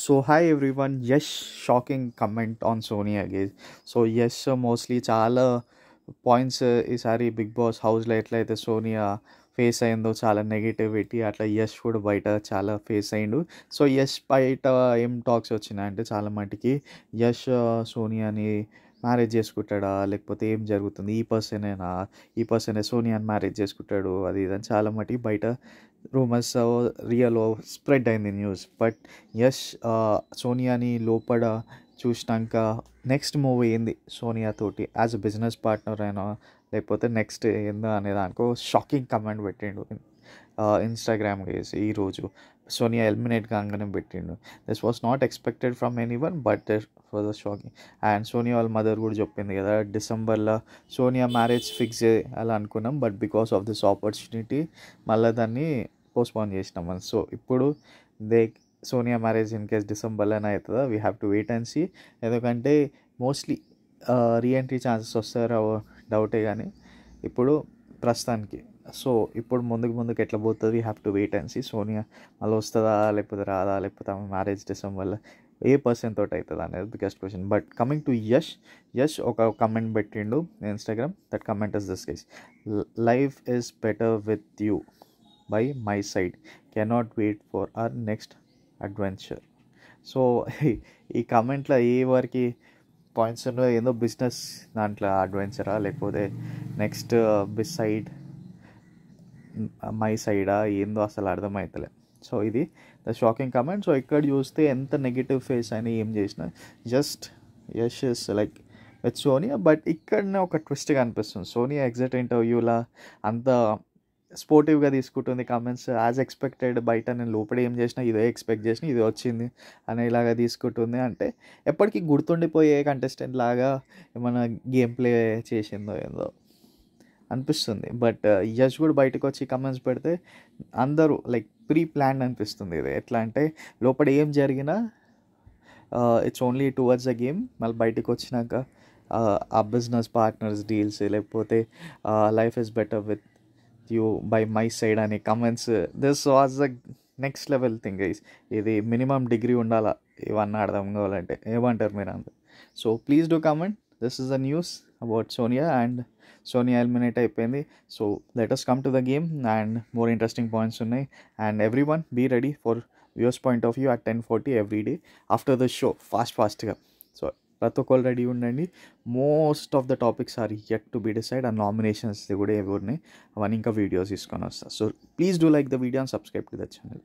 so hi every Yash shocking comment on Soni again so Yash mostly చాలా points ఈసారి బిగ్ బాస్ హౌస్లో ఎట్లయితే సోనియా ఫేస్ అయిందో చాలా నెగిటివిటీ అట్లా యష్ కూడా బయట చాలా ఫేస్ అయిండు సో యష్ బయట ఏం టాక్స్ వచ్చినాయంటే చాలా మటుకి యష్ సోనియాని మ్యారేజ్ చేసుకుంటాడా లేకపోతే ఏం జరుగుతుంది ఈ పర్సనేనా ఈ పర్సనే సోనియాని మ్యారేజ్ చేసుకుంటాడు అది ఇదని చాలా మటుకి బయట రూమర్స్ రియల్ స్ప్రెడ్ అయింది న్యూస్ బట్ యష్ సోనియాని లోపల చూసినాక నెక్స్ట్ మూవీ ఏంది సోనియా తోటి యాజ్ అ బిజినెస్ పార్ట్నర్ అయినా లేకపోతే నెక్స్ట్ ఏందో అనే దానికో షాకింగ్ కమెంట్ పెట్టిండు ఇన్స్టాగ్రామ్ వేసి ఈరోజు సోనియా ఎలిమినేట్ కాగానే పెట్టిండు this was not expected from any but for the shocking and Sonia వాళ్ళ మదర్ కూడా చెప్పింది కదా డిసెంబర్లో సోనియా మ్యారేజ్ ఫిక్స్ చేయాలి అనుకున్నాం but because of this opportunity మళ్ళీ దాన్ని పోస్ట్పోన్ చేసినాం మనం సో ఇప్పుడు they Sonia marriage in case డిసెంబర్లోనే అవుతుందా we have to wait and see ఎందుకంటే మోస్ట్లీ రీఎంట్రీ ఛాన్సెస్ వస్తారో డౌటే కానీ ఇప్పుడు ప్రస్తుతానికి సో ఇప్పుడు ముందుకు ముందుకు ఎట్లా పోతుంది have to wait and see Sonia మళ్ళీ వస్తుందా లేకపోతే రాదా లేకపోతే ఆమె మ్యారేజ్ డిసెంబర్లో ఏ పర్సన్ తోటి అవుతుంది అనేది guest question but coming to Yash Yash ఒక కమెంట్ పెట్టిండు Instagram that comment is this guys life is better with you by my side cannot wait for our next adventure so ఈ కామెంట్లో ఏ వారికి పాయింట్స్ ఉన్నాయో ఏదో బిజినెస్ దాంట్లో అడ్వెంచరా లేకపోతే నెక్స్ట్ బిస్ సైడ్ మై సైడా ఏందో అసలు అర్థమవుతలే సో ఇది ద షాకింగ్ కామెంట్ సో ఇక్కడ చూస్తే ఎంత నెగిటివ్ ఫేస్ అని ఏం చేసిన just Yash is like with Sonia but ఇక్కడనే ఒక ట్విస్ట్గా అనిపిస్తుంది సోనియా ఎగ్జిట్ ఇంటర్వ్యూలా అంత స్పోర్టివ్గా తీసుకుంటుంది కమెంట్స్ యాజ్ ఎక్స్పెక్టెడ్ బయట నేను లోపల ఏం చేసినా ఇదే ఎక్స్పెక్ట్ చేసిన ఇది వచ్చింది ఇలాగా తీసుకుంటుంది అంటే ఎప్పటికీ గుర్తుండిపోయే కంటెస్టెంట్ లాగా ఏమైనా గేమ్ ప్లే చేసిందో ఏందో అనిపిస్తుంది బట్ uh, యష్ కూడా బయటకు వచ్చి కమెంట్స్ పెడితే అందరూ లైక్ ప్రీ ప్లాన్ అనిపిస్తుంది ఇది ఎట్లా అంటే లోపల ఏం జరిగినా it's only towards a game మళ్ళీ బయటకు వచ్చినాక uh, ఆ బిజినెస్ పార్ట్నర్స్ డీల్స్ లేకపోతే life is better with you by my side అని comments this was the next level thing is ఇది మినిమం డిగ్రీ ఉండాలా ఇవన్నీ అర్థం కావాలంటే ఏమంటారు మీరు అంత so please do comment this is the news about Sonia and Sonia eliminate అయిపోయింది so let us come to the game and more interesting points ఉన్నాయి and every be ready for views point of view at ten forty every day after the show fast ఫాస్ట్గా so నాతో already ఉండండి most of the topics are yet to be decide ఆ nominations కూడా ఎవరిని అవన్నీ ఇంకా videos తీసుకొని వస్తాను so please do like the video and subscribe to the channel